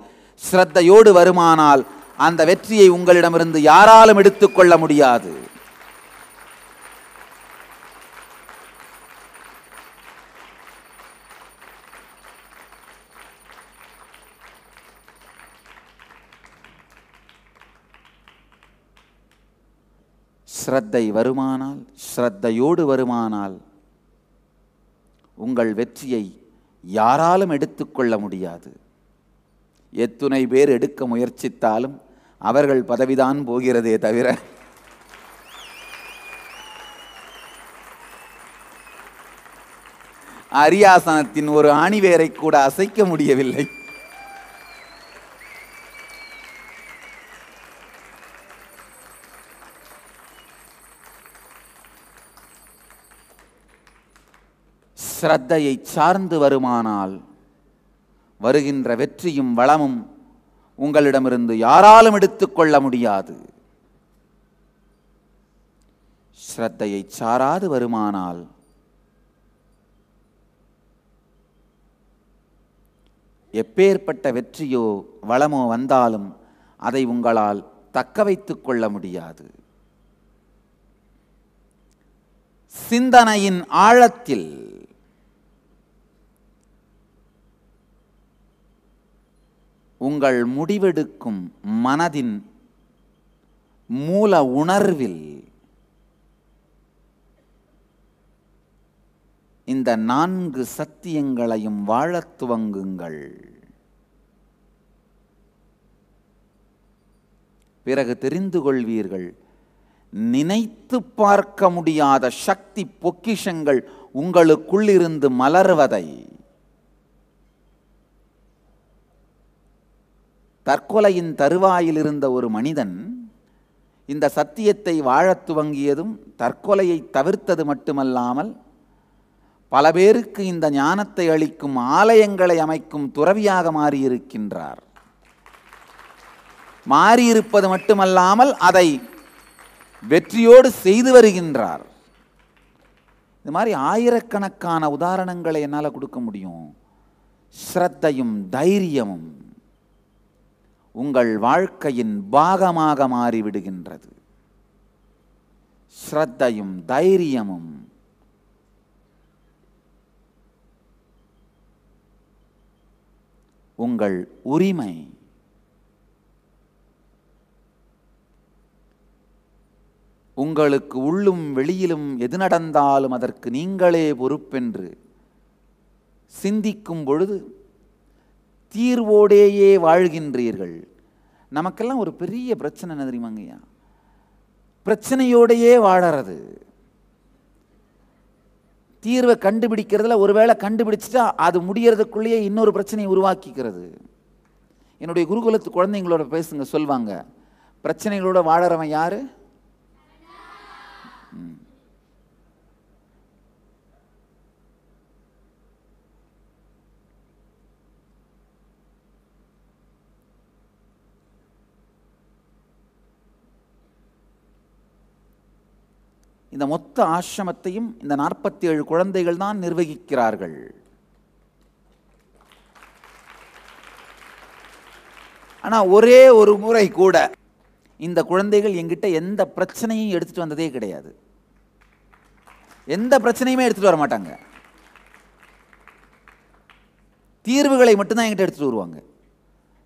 ஸ்ரத்தையோடு வருமானால் அந்த வெற்றியை உங்களிடமிருந்து யாராலும் எடுத்துக்கொள்ள முடியாது ஸ்ரத்தை வருமானால் ஸ்ரத்தையோடு வருமானால் உங்கள் வெற்றியை யாராலும் எடுத்துக்கொள்ள முடியாது எத்துணை பேர் எடுக்க முயற்சித்தாலும் அவர்கள் பதவிதான் போகிறதே தவிர அரியாசனத்தின் ஒரு ஆணிவேரை கூட அசைக்க முடியவில்லை ஸ்ரத்தையை சார்ந்து வருமானால் வருகின்ற வெற்றியும் வளமும் உங்களிடமிருந்து யாராலும் எடுத்துக்கொள்ள முடியாது ஸ்ரத்தையை சாராது வருமானால் எப்பேற்பட்ட வெற்றியோ வளமோ வந்தாலும் அதை உங்களால் தக்க வைத்து கொள்ள முடியாது சிந்தனையின் ஆழத்தில் உங்கள் முடிவெடுக்கும் மனதின் மூல உணர்வில் இந்த நான்கு சத்தியங்களையும் வாழத் துவங்குங்கள் பிறகு தெரிந்து கொள்வீர்கள் நினைத்து பார்க்க முடியாத சக்தி பொக்கிஷங்கள் உங்களுக்குள்ளிருந்து மலர்வதை தற்கொலையின் தருவாயில் இருந்த ஒரு மனிதன் இந்த சத்தியத்தை வாழத் துவங்கியதும் தற்கொலையை தவிர்த்தது மட்டுமல்லாமல் பல பேருக்கு இந்த ஞானத்தை அளிக்கும் ஆலயங்களை அமைக்கும் துறவியாக மாறியிருக்கின்றார் மாறியிருப்பது மட்டுமல்லாமல் அதை வெற்றியோடு செய்து வருகின்றார் இது மாதிரி ஆயிரக்கணக்கான உதாரணங்களை என்னால் கொடுக்க முடியும் ஸ்ரத்தையும் தைரியமும் உங்கள் வாழ்க்கையின் பாகமாக மாறிவிடுகின்றது ஸ்ரத்தையும் தைரியமும் உங்கள் உரிமை உங்களுக்கு உள்ளும் வெளியிலும் எது நடந்தாலும் அதற்கு நீங்களே பொறுப்பென்று சிந்திக்கும் பொழுது தீர்வோடேயே வாழ்கின்றீர்கள் நமக்கெல்லாம் ஒரு பெரிய பிரச்சனை என்ன ஐயா பிரச்சனையோடையே வாழறது தீர்வை கண்டுபிடிக்கிறதுல ஒருவேளை கண்டுபிடிச்சிட்டா அது முடியறதுக்குள்ளேயே இன்னொரு பிரச்சனையை உருவாக்கிக்கிறது என்னுடைய குருகுலத்து குழந்தைங்களோட பேசுங்க சொல்வாங்க பிரச்சனைகளோட வாழறவன் யார் ம் இந்த மொத்த ஆசிரமத்தையும் இந்த நாற்பத்தி ஏழு குழந்தைகள் தான் நிர்வகிக்கிறார்கள் ஆனால் ஒரே ஒரு முறை கூட இந்த குழந்தைகள் எங்கிட்ட எந்த பிரச்சனையும் எடுத்துகிட்டு வந்ததே கிடையாது எந்த பிரச்சனையுமே எடுத்துகிட்டு வர மாட்டாங்க தீர்வுகளை மட்டும்தான் எங்கிட்ட எடுத்துகிட்டு வருவாங்க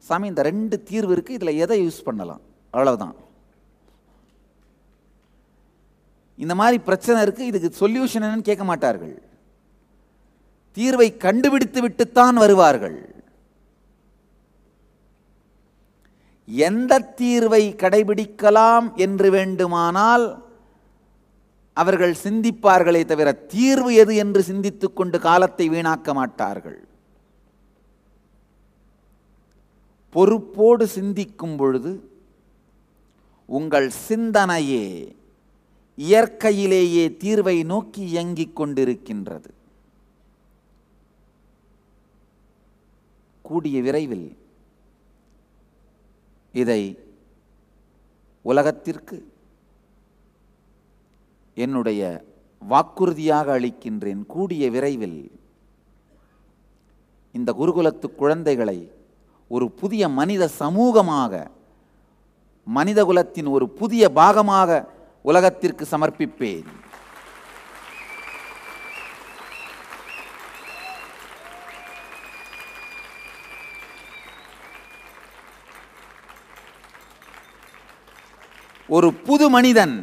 சாமி இந்த ரெண்டு தீர்வு இருக்குது இதில் எதை யூஸ் பண்ணலாம் அவ்வளவுதான் இந்த மாதிரி பிரச்சனை இருக்குது இதுக்கு சொல்யூஷன் என்னன்னு கேட்க மாட்டார்கள் தீர்வை கண்டுபிடித்து விட்டுத்தான் வருவார்கள் எந்த தீர்வை கடைபிடிக்கலாம் என்று வேண்டுமானால் அவர்கள் சிந்திப்பார்களே தவிர தீர்வு எது என்று சிந்தித்து கொண்டு காலத்தை வீணாக்க மாட்டார்கள் பொறுப்போடு சிந்திக்கும் பொழுது உங்கள் சிந்தனையே இயற்கையிலேயே தீர்வை நோக்கி இயங்கிக் கொண்டிருக்கின்றது கூடிய விரைவில் இதை உலகத்திற்கு என்னுடைய வாக்குறுதியாக அளிக்கின்றேன் கூடிய விரைவில் இந்த குருகுலத்து குழந்தைகளை ஒரு புதிய மனித சமூகமாக மனிதகுலத்தின் ஒரு புதிய பாகமாக உலகத்திற்கு சமர்ப்பிப்பேன் ஒரு புது மனிதன்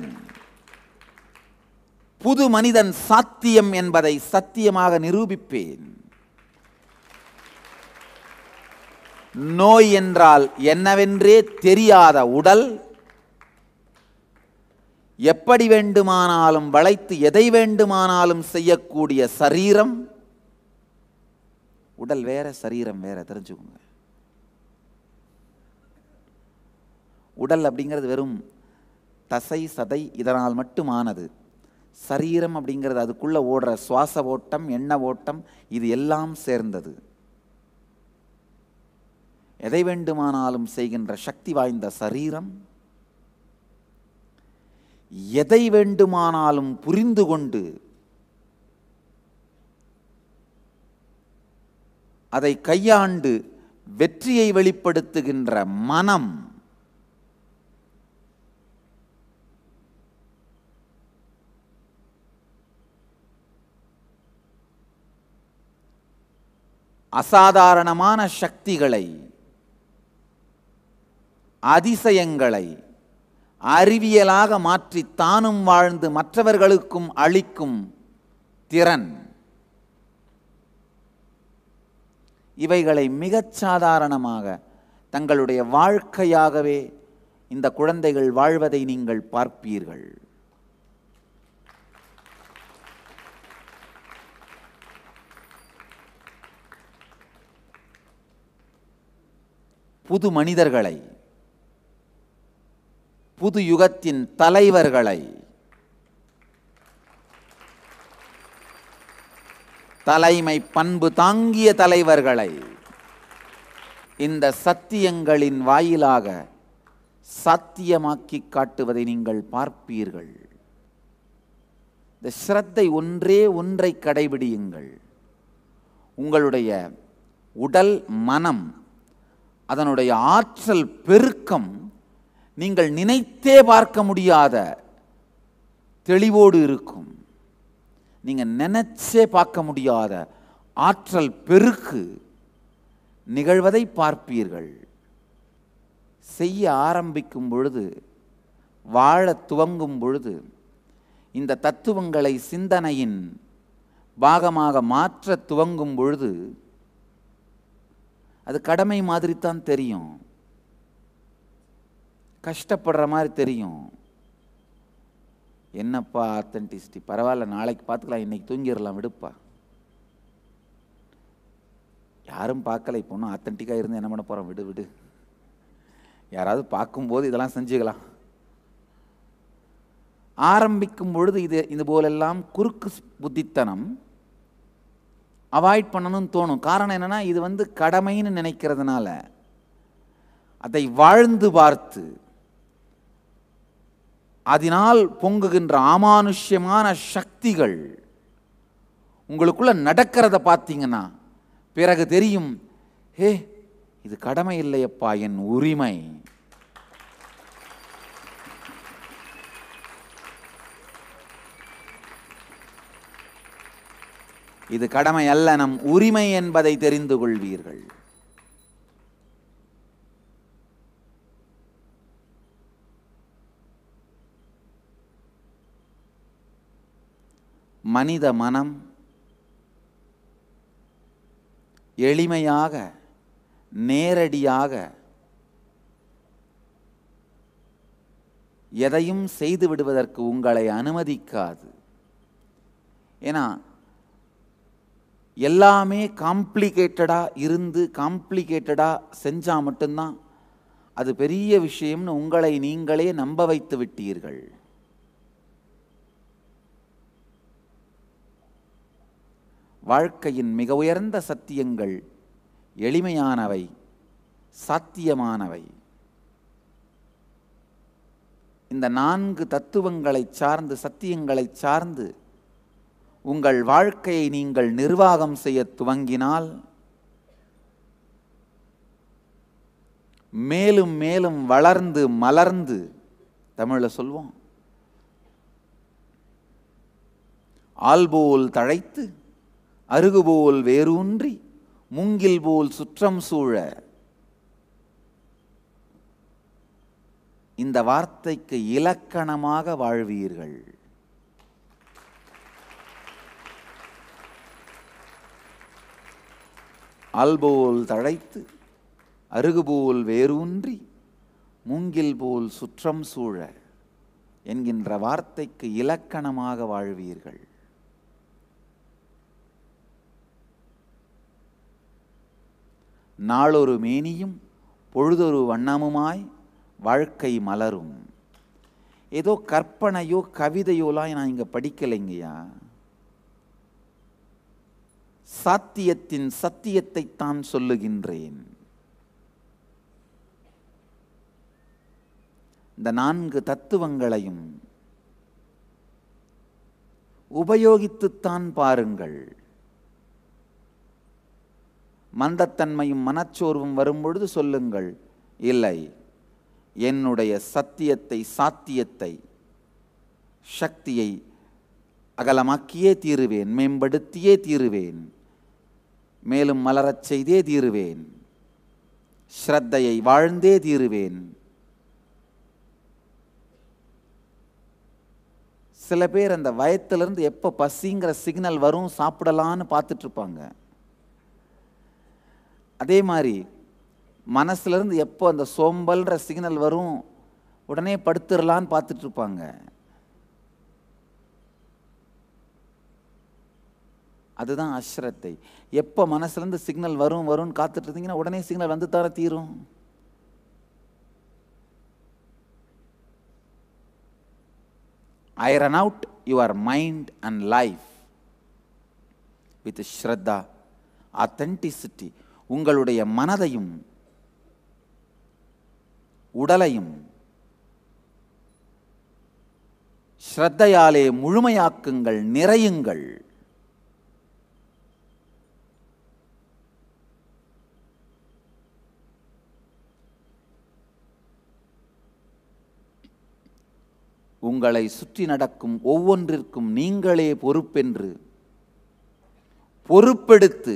புது மனிதன் சாத்தியம் என்பதை சத்தியமாக நிரூபிப்பேன் நோய் என்றால் என்னவென்றே தெரியாத உடல் எப்படி வேண்டுமானாலும் வளைத்து எதை வேண்டுமானாலும் செய்யக்கூடிய சரீரம் உடல் வேற சரீரம் வேற தெரிஞ்சுக்கோங்க உடல் அப்படிங்கிறது வெறும் தசை சதை இதனால் மட்டுமானது சரீரம் அப்படிங்கிறது அதுக்குள்ளே ஓடுற சுவாச ஓட்டம் எண்ண ஓட்டம் இது எல்லாம் சேர்ந்தது எதை வேண்டுமானாலும் செய்கின்ற சக்தி வாய்ந்த சரீரம் எதை வேண்டுமானாலும் புரிந்து கொண்டு அதை கையாண்டு வெற்றியை வெளிப்படுத்துகின்ற மனம் அசாதாரணமான சக்திகளை அதிசயங்களை அறிவியலாக மாற்றி தானும் வாழ்ந்து மற்றவர்களுக்கும் அளிக்கும் திறன் இவைகளை மிகச் சாதாரணமாக தங்களுடைய வாழ்க்கையாகவே இந்த குழந்தைகள் வாழ்வதை நீங்கள் பார்ப்பீர்கள் புது மனிதர்களை புது யுகத்தின் தலைவர்களை தலைமை பண்பு தாங்கிய தலைவர்களை இந்த சத்தியங்களின் வாயிலாக சாத்தியமாக்கி காட்டுவதை நீங்கள் பார்ப்பீர்கள் இந்த ஸ்ரத்தை ஒன்றே ஒன்றை கடைபிடியுங்கள் உங்களுடைய உடல் மனம் அதனுடைய ஆற்றல் பெருக்கம் நீங்கள் நினைத்தே பார்க்க முடியாத தெளிவோடு இருக்கும் நீங்கள் நினைச்சே பார்க்க முடியாத ஆற்றல் பெருக்கு நிகழ்வதை பார்ப்பீர்கள் செய்ய ஆரம்பிக்கும் பொழுது வாழ துவங்கும் பொழுது இந்த தத்துவங்களை சிந்தனையின் பாகமாக மாற்ற துவங்கும் பொழுது அது கடமை மாதிரி தான் தெரியும் கஷ்டப்படுற மாதிரி தெரியும் என்னப்பா ஆத்தன்டிசிட்டி பரவாயில்ல நாளைக்கு பார்த்துக்கலாம் இன்றைக்கி தூங்கிடலாம் விடுப்பா யாரும் பார்க்கல இப்போ ஒன்றும் ஆத்தன்டிக்காக இருந்து என்ன பண்ண போகிறோம் விடு விடு யாராவது பார்க்கும்போது இதெல்லாம் செஞ்சுக்கலாம் ஆரம்பிக்கும் பொழுது இது இது போலெல்லாம் குறுக்கு புத்தித்தனம் அவாய்ட் பண்ணணும்னு தோணும் காரணம் என்னென்னா இது வந்து கடமைன்னு நினைக்கிறதுனால அதை வாழ்ந்து பார்த்து அதனால் பொங்குகின்ற ஆமானுஷ்யமான சக்திகள் உங்களுக்குள்ள நடக்கிறத பார்த்தீங்கன்னா பிறகு தெரியும் ஹே இது கடமை இல்லையப்பா என் உரிமை இது கடமை அல்ல நம் உரிமை என்பதை தெரிந்து கொள்வீர்கள் மனித மனம் எளிமையாக நேரடியாக எதையும் செய்து விடுவதற்கு உங்களை அனுமதிக்காது ஏன்னா எல்லாமே காம்ப்ளிகேட்டடாக இருந்து காம்ப்ளிகேட்டடாக செஞ்சால் மட்டும்தான் அது பெரிய விஷயம்னு உங்களை நீங்களே நம்ப வைத்து விட்டீர்கள் வாழ்க்கையின் மிக உயர்ந்த சத்தியங்கள் எளிமையானவை சாத்தியமானவை இந்த நான்கு தத்துவங்களை சார்ந்து சத்தியங்களை சார்ந்து உங்கள் வாழ்க்கையை நீங்கள் நிர்வாகம் செய்ய துவங்கினால் மேலும் மேலும் வளர்ந்து மலர்ந்து தமிழில் சொல்வோம் ஆல்போல் தழைத்து அருகுபோல் வேரூன்றி மூங்கில் போல் சுற்றம் சூழ இந்த வார்த்தைக்கு இலக்கணமாக வாழ்வீர்கள் ஆல்போல் தழைத்து அருகுபோல் வேரூன்றி மூங்கில் போல் சுற்றம் சூழ என்கின்ற வார்த்தைக்கு இலக்கணமாக வாழ்வீர்கள் நாளொரு மேனியும் பொழுதொரு வண்ணமுமாய் வாழ்க்கை மலரும் ஏதோ கற்பனையோ கவிதையோலாம் நான் இங்கே படிக்கலைங்கய்யா சாத்தியத்தின் சத்தியத்தைத்தான் சொல்லுகின்றேன் இந்த நான்கு தத்துவங்களையும் உபயோகித்துத்தான் பாருங்கள் மந்தத்தன்மையும் மனச்சோர்வும் வரும்பொழுது சொல்லுங்கள் இல்லை என்னுடைய சத்தியத்தை சாத்தியத்தை சக்தியை அகலமாக்கியே தீருவேன் மேம்படுத்தியே தீருவேன் மேலும் மலரச் செய்தே தீருவேன் ஸ்ரத்தையை வாழ்ந்தே தீருவேன் சில பேர் அந்த வயத்திலிருந்து எப்போ பசிங்கிற சிக்னல் வரும் சாப்பிடலான்னு பார்த்துட்ருப்பாங்க அதே மாதிரி மனசுலேருந்து எப்போ அந்த சோம்பல்ன்ற சிக்னல் வரும் உடனே படுத்துடலான்னு பார்த்துட்ருப்பாங்க அதுதான் அஸ்ரத்தை எப்போ மனசுலேருந்து சிக்னல் வரும் வரும்னு இருந்தீங்கன்னா உடனே சிக்னல் வந்து தர தீரும் run out your mind and life with shraddha authenticity உங்களுடைய மனதையும் உடலையும் ஸ்ரத்தையாலே முழுமையாக்குங்கள் நிறையுங்கள் உங்களை சுற்றி நடக்கும் ஒவ்வொன்றிற்கும் நீங்களே பொறுப்பென்று பொறுப்பெடுத்து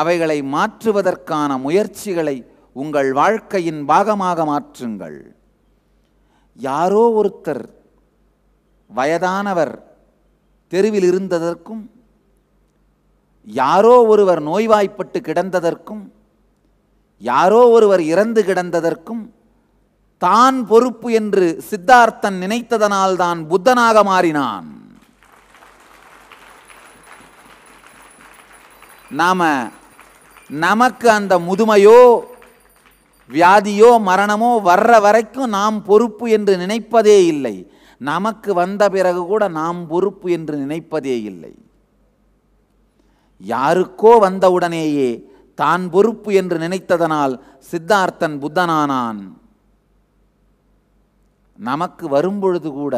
அவைகளை மாற்றுவதற்கான முயற்சிகளை உங்கள் வாழ்க்கையின் பாகமாக மாற்றுங்கள் யாரோ ஒருத்தர் வயதானவர் தெருவில் இருந்ததற்கும் யாரோ ஒருவர் நோய்வாய்ப்பட்டு கிடந்ததற்கும் யாரோ ஒருவர் இறந்து கிடந்ததற்கும் தான் பொறுப்பு என்று சித்தார்த்தன் நினைத்ததனால்தான் புத்தனாக மாறினான் நாம நமக்கு அந்த முதுமையோ வியாதியோ மரணமோ வர்ற வரைக்கும் நாம் பொறுப்பு என்று நினைப்பதே இல்லை நமக்கு வந்த பிறகு கூட நாம் பொறுப்பு என்று நினைப்பதே இல்லை யாருக்கோ வந்தவுடனேயே தான் பொறுப்பு என்று நினைத்ததனால் சித்தார்த்தன் புத்தனானான் நமக்கு வரும்பொழுது கூட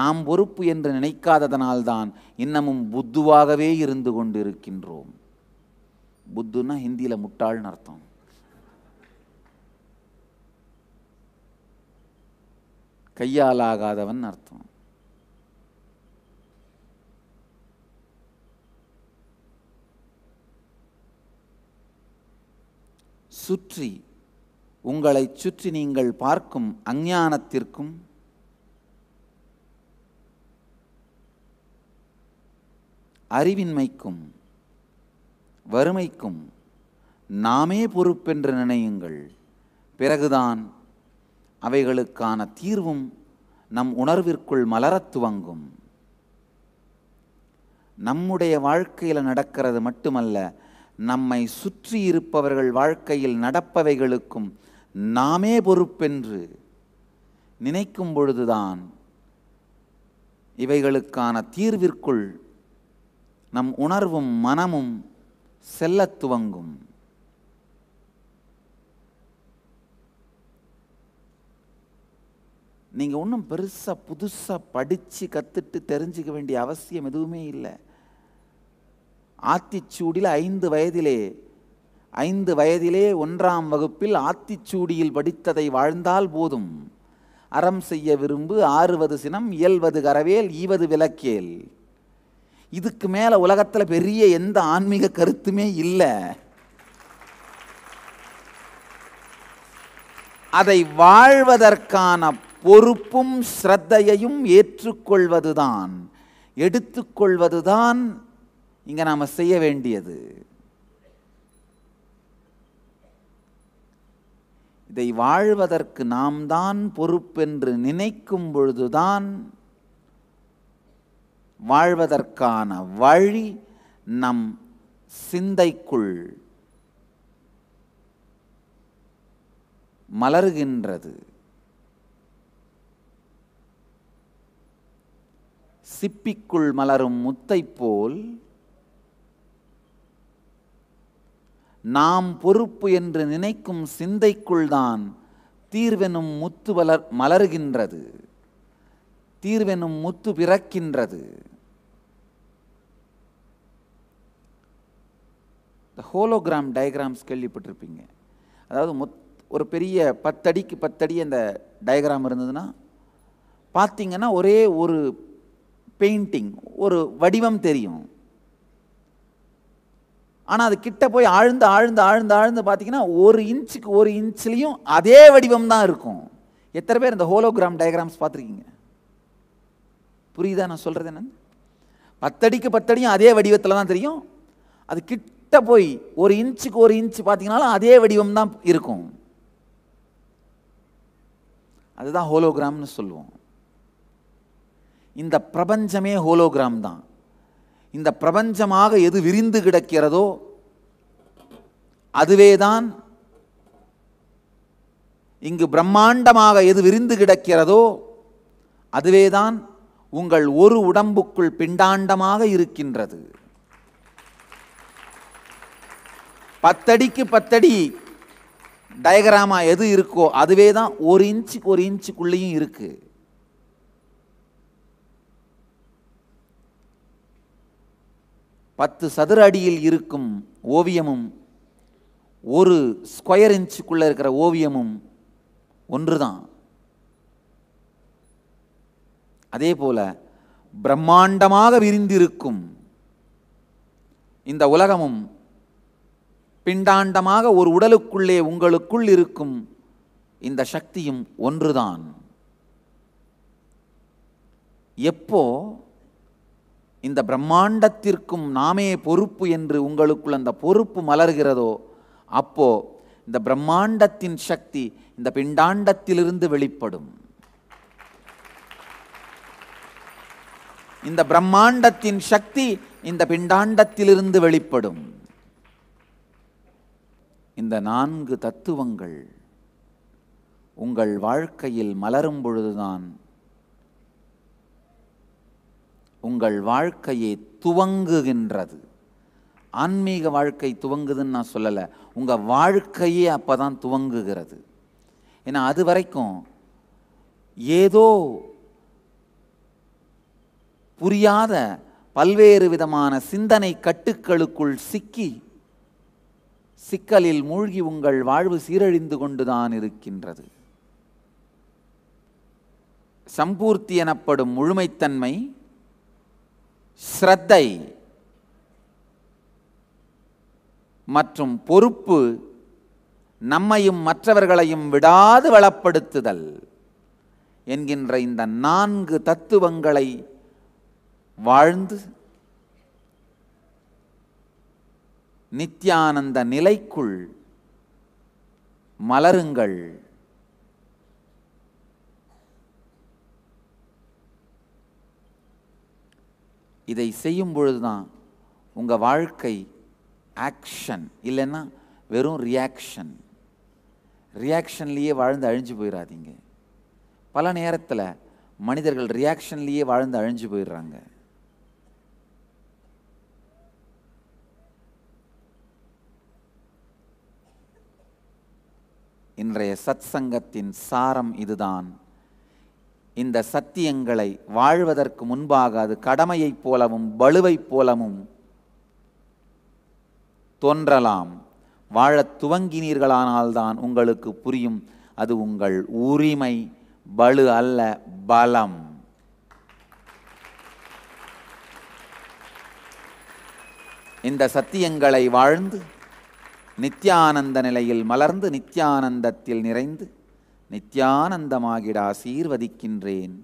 நாம் பொறுப்பு என்று நினைக்காததனால்தான் இன்னமும் புத்துவாகவே இருந்து கொண்டிருக்கின்றோம் புத்துன்னா ஹிந்தியில் முட்டாள்னு அர்த்தம் கையாலாகாதவன் அர்த்தம் சுற்றி உங்களை சுற்றி நீங்கள் பார்க்கும் அஞ்ஞானத்திற்கும் அறிவின்மைக்கும் வறுமைக்கும் நாமே பொறுப்பென்று நினையுங்கள் பிறகுதான் அவைகளுக்கான தீர்வும் நம் உணர்விற்குள் மலரத் துவங்கும் நம்முடைய வாழ்க்கையில் நடக்கிறது மட்டுமல்ல நம்மை சுற்றி இருப்பவர்கள் வாழ்க்கையில் நடப்பவைகளுக்கும் நாமே பொறுப்பென்று நினைக்கும் பொழுதுதான் இவைகளுக்கான தீர்விற்குள் நம் உணர்வும் மனமும் செல்லத் துவங்கும் நீங்கள் ஒன்றும் பெருசா புதுசா படிச்சு கத்துட்டு தெரிஞ்சுக்க வேண்டிய அவசியம் எதுவுமே இல்லை ஆத்திச்சூடியில் ஐந்து வயதிலே ஐந்து வயதிலே ஒன்றாம் வகுப்பில் ஆத்திச்சூடியில் படித்ததை வாழ்ந்தால் போதும் அறம் செய்ய விரும்பு ஆறுவது சினம் இயல்வது கரவேல் ஈவது விளக்கேல் இதுக்கு மேலே உலகத்தில் பெரிய எந்த ஆன்மீக கருத்துமே இல்லை அதை வாழ்வதற்கான பொறுப்பும் ஸ்ரத்தையையும் ஏற்றுக்கொள்வதுதான் எடுத்துக்கொள்வதுதான் இங்கே நாம் செய்ய வேண்டியது இதை வாழ்வதற்கு நாம் தான் பொறுப்பென்று நினைக்கும் பொழுதுதான் வாழ்வதற்கான வழி நம் சிந்தைக்குள் மலர்கின்றது சிப்பிக்குள் மலரும் முத்தை போல் நாம் பொறுப்பு என்று நினைக்கும் சிந்தைக்குள்தான் தீர்வெனும் முத்து வளர் மலர்கின்றது தீர்வெனும் முத்து பிறக்கின்றது ஹோலோகிராம் டயக்ராம்ஸ் கேள்விப்பட்டிருப்பீங்க அதாவது மொத் ஒரு பெரிய பத்தடிக்கு பத்தடி அந்த டயக்ராம் இருந்ததுன்னா பார்த்திங்கன்னா ஒரே ஒரு பெயிண்டிங் ஒரு வடிவம் தெரியும் ஆனால் அது கிட்ட போய் ஆழ்ந்து ஆழ்ந்து ஆழ்ந்து ஆழ்ந்து பார்த்தீங்கன்னா ஒரு இன்ச்சுக்கு ஒரு இன்ச்லேயும் அதே வடிவம் தான் இருக்கும் எத்தனை பேர் இந்த ஹோலோகிராம் டயக்ராம்ஸ் பார்த்துருக்கீங்க புரியுதா நான் சொல்கிறது என்னென்னு பத்தடிக்கு பத்தடியும் அதே வடிவத்தில் தான் தெரியும் அது கிட் கிட்ட போய் ஒரு இன்ச்சுக்கு ஒரு இன்ச்சு பார்த்தீங்கன்னாலும் அதே வடிவம் தான் இருக்கும் அதுதான் ஹோலோகிராம்னு சொல்லுவோம் இந்த பிரபஞ்சமே ஹோலோகிராம் தான் இந்த பிரபஞ்சமாக எது விரிந்து கிடக்கிறதோ அதுவே தான் இங்கு பிரம்மாண்டமாக எது விரிந்து கிடக்கிறதோ அதுவேதான் உங்கள் ஒரு உடம்புக்குள் பிண்டாண்டமாக இருக்கின்றது பத்தடிக்கு பத்தடி டயக்ராமாக எது இருக்கோ அதுவே தான் ஒரு இன்ச்சுக்கு ஒரு இன்ச்சுக்குள்ளேயும் இருக்குது பத்து சதுர அடியில் இருக்கும் ஓவியமும் ஒரு ஸ்கொயர் இன்ச்சுக்குள்ளே இருக்கிற ஓவியமும் ஒன்று தான் அதே போல் பிரம்மாண்டமாக விரிந்திருக்கும் இந்த உலகமும் பிண்டாண்டமாக ஒரு உடலுக்குள்ளே உங்களுக்குள் இருக்கும் இந்த சக்தியும் ஒன்றுதான் எப்போ இந்த பிரம்மாண்டத்திற்கும் நாமே பொறுப்பு என்று உங்களுக்குள் அந்த பொறுப்பு மலர்கிறதோ அப்போ இந்த பிரம்மாண்டத்தின் சக்தி இந்த பிண்டாண்டத்திலிருந்து வெளிப்படும் இந்த பிரம்மாண்டத்தின் சக்தி இந்த பிண்டாண்டத்திலிருந்து வெளிப்படும் இந்த நான்கு தத்துவங்கள் உங்கள் வாழ்க்கையில் மலரும் பொழுதுதான் உங்கள் வாழ்க்கையை துவங்குகின்றது ஆன்மீக வாழ்க்கை துவங்குதுன்னு நான் சொல்லலை உங்கள் வாழ்க்கையே அப்போ தான் துவங்குகிறது ஏன்னா அது வரைக்கும் ஏதோ புரியாத பல்வேறு விதமான சிந்தனை கட்டுக்களுக்குள் சிக்கி சிக்கலில் மூழ்கி உங்கள் வாழ்வு சீரழிந்து கொண்டுதான் இருக்கின்றது சம்பூர்த்தி எனப்படும் முழுமைத்தன்மை ஸ்ரத்தை மற்றும் பொறுப்பு நம்மையும் மற்றவர்களையும் விடாது வளப்படுத்துதல் என்கின்ற இந்த நான்கு தத்துவங்களை வாழ்ந்து நித்யானந்த நிலைக்குள் மலருங்கள் இதை செய்யும் பொழுதுதான் உங்கள் வாழ்க்கை ஆக்ஷன் இல்லைன்னா வெறும் ரியாக்ஷன் ரியாக்ஷன்லேயே வாழ்ந்து அழிஞ்சு போயிடாதீங்க பல நேரத்தில் மனிதர்கள் ரியாக்ஷன்லேயே வாழ்ந்து அழிஞ்சு போயிடுறாங்க இன்றைய சத் சங்கத்தின் சாரம் இதுதான் இந்த சத்தியங்களை வாழ்வதற்கு முன்பாக அது கடமையைப் போலவும் பளுவைப் போலவும் தோன்றலாம் வாழத் துவங்கினீர்களானால்தான் உங்களுக்கு புரியும் அது உங்கள் உரிமை பலு அல்ல பலம் இந்த சத்தியங்களை வாழ்ந்து நித்யானந்த நிலையில் மலர்ந்து நித்யானந்தத்தில் நிறைந்து நித்யானந்தமாகிட ஆசீர்வதிக்கின்றேன்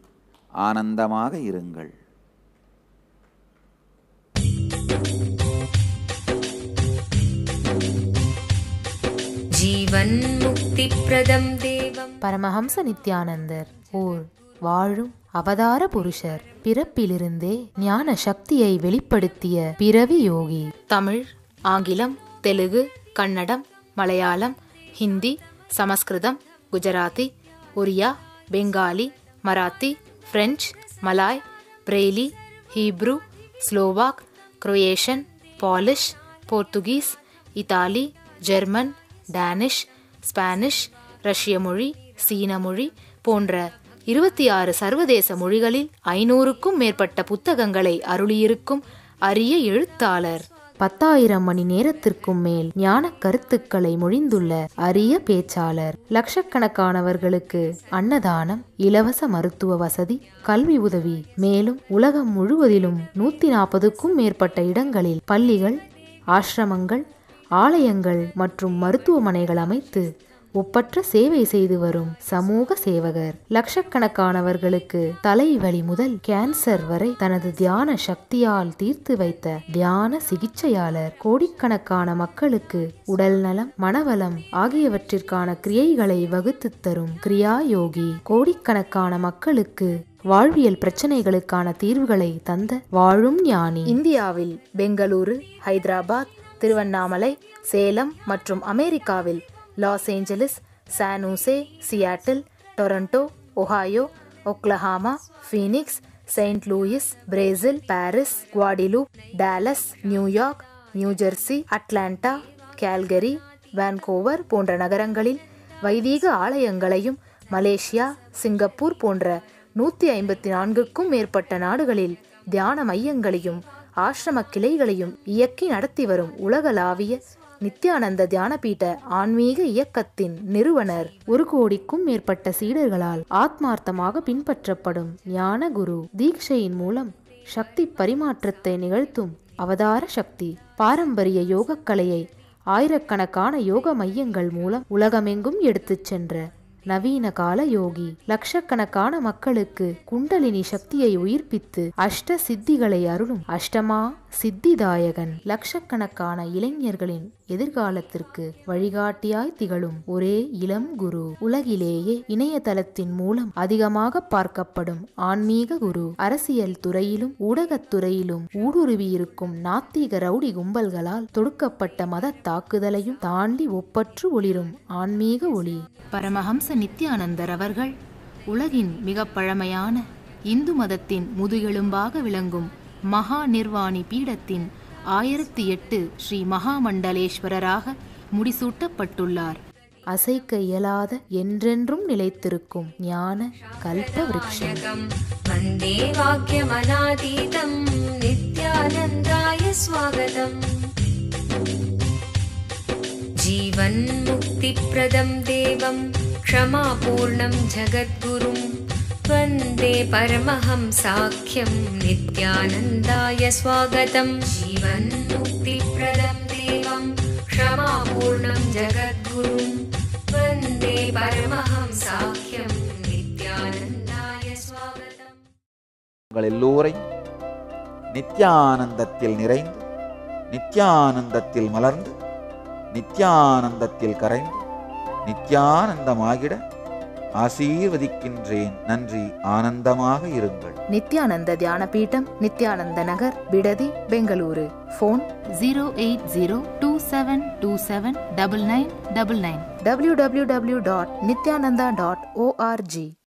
ஆனந்தமாக இருங்கள் ஜீவன் முக்தி பிரதம் தேவம் பரமஹம்ச நித்யானந்தர் ஓர் வாழும் அவதார புருஷர் பிறப்பிலிருந்தே ஞான சக்தியை வெளிப்படுத்திய பிறவி யோகி தமிழ் ஆங்கிலம் தெலுங்கு கன்னடம் மலையாளம் ஹிந்தி சமஸ்கிருதம் Gujarati Oriya Bengali Marathi French Malay Braille Hebrew Slovak Croatian Polish Portuguese Italy German Danish Spanish ரஷ்ய மொழி சீன மொழி போன்ற இருபத்தி ஆறு சர்வதேச மொழிகளில் ஐநூறுக்கும் மேற்பட்ட புத்தகங்களை அருளியிருக்கும் அரிய எழுத்தாளர் பத்தாயிரம் மணி நேரத்திற்கும் மேல் ஞான கருத்துக்களை மொழிந்துள்ள அரிய பேச்சாளர் லட்சக்கணக்கானவர்களுக்கு அன்னதானம் இலவச மருத்துவ வசதி கல்வி உதவி மேலும் உலகம் முழுவதிலும் நூத்தி நாற்பதுக்கும் மேற்பட்ட இடங்களில் பள்ளிகள் ஆசிரமங்கள் ஆலயங்கள் மற்றும் மருத்துவமனைகள் அமைத்து ஒப்பற்ற சேவை செய்து வரும் சமூக சேவகர் லட்சக்கணக்கானவர்களுக்கு தலைவலி முதல் கேன்சர் வரை தனது தியான சக்தியால் தீர்த்து வைத்த தியான சிகிச்சையாளர் கோடிக்கணக்கான மக்களுக்கு உடல் நலம் மனவளம் ஆகியவற்றிற்கான கிரியைகளை வகுத்து தரும் கிரியா யோகி கோடிக்கணக்கான மக்களுக்கு வாழ்வியல் பிரச்சனைகளுக்கான தீர்வுகளை தந்த வாழும் ஞானி இந்தியாவில் பெங்களூரு ஹைதராபாத் திருவண்ணாமலை சேலம் மற்றும் அமெரிக்காவில் Los Angeles San Jose Seattle Toronto Ohio Oklahoma Phoenix Saint Louis Brazil Paris Guadeloupe Dallas New York New Jersey Atlanta Calgary Vancouver போன்ற நகரங்களில் வைதீக ஆலயங்களையும் மலேசியா சிங்கப்பூர் போன்ற நூற்றி ஐம்பத்தி நான்குக்கும் மேற்பட்ட நாடுகளில் தியான மையங்களையும் ஆசிரம கிளைகளையும் இயக்கி நடத்தி வரும் உலகளாவிய நித்யானந்த தியானபீட ஆன்மீக இயக்கத்தின் நிறுவனர் ஒரு கோடிக்கும் மேற்பட்ட சீடர்களால் ஆத்மார்த்தமாக பின்பற்றப்படும் ஞான குரு தீட்சையின் மூலம் சக்தி பரிமாற்றத்தை நிகழ்த்தும் அவதார சக்தி பாரம்பரிய யோகக்கலையை ஆயிரக்கணக்கான யோக மையங்கள் மூலம் உலகமெங்கும் எடுத்துச் சென்ற நவீன கால யோகி லட்சக்கணக்கான மக்களுக்கு குண்டலினி சக்தியை உயிர்ப்பித்து அஷ்ட சித்திகளை அருளும் அஷ்டமா சித்திதாயகன் லட்சக்கணக்கான இளைஞர்களின் எதிர்காலத்திற்கு வழிகாட்டியாய் திகழும் ஒரே இளம் குரு உலகிலேயே இணையதளத்தின் மூலம் அதிகமாக பார்க்கப்படும் ஆன்மீக குரு அரசியல் துறையிலும் ஊடகத்துறையிலும் ஊடுருவியிருக்கும் நாத்திக ரவுடி கும்பல்களால் தொடுக்கப்பட்ட மத தாக்குதலையும் தாண்டி ஒப்பற்று ஒளிரும் ஆன்மீக ஒளி பரமஹம்ச நித்யானந்தர் அவர்கள் உலகின் மிக பழமையான இந்து மதத்தின் முதுகெலும்பாக விளங்கும் மகா நிர்வாணி பீடத்தின் ஆயிரத்தி எட்டு ஸ்ரீ மகாமண்டலேஸ்வரராக முடிசூட்டப்பட்டுள்ளார் அசைக்க இயலாத என்றென்றும் நிலைத்திருக்கும் ஞான கல்ப விருட்சம் வந்தே வாக்கியமனாதீதம் நித்யானந்தாய ஸ்வாகதம் जीवन्मुक्तिप्रदं देवं क्षमापूर्णं जगद्गुरुम् वन्दे परमहं साख्यं नित्यानन्दाय स्वागतं जीवन्मुक्तिप्रदं देवं क्षमापूर्णं जगद्गुरुं वन्दे परमहं साख्यं நித்யானந்தாய स्वागतम् உங்கள் எல்லோரை நித்யானந்தத்தில் நிறைந்து நித்யானந்தத்தில் மலர்ந்து நித்யானந்தத்தில் கரைந்து நித்யானந்தமாகிட ஆசீர்வதிக்கின்றேன் நன்றி ஆனந்தமாக இருங்கள் Nithyananda Dhyana Peetam Nithyananda Nagar Bidadi Bengaluru phone zero eight zero two seven two seven double nine double nine W W W dot Nithyananda dot O R G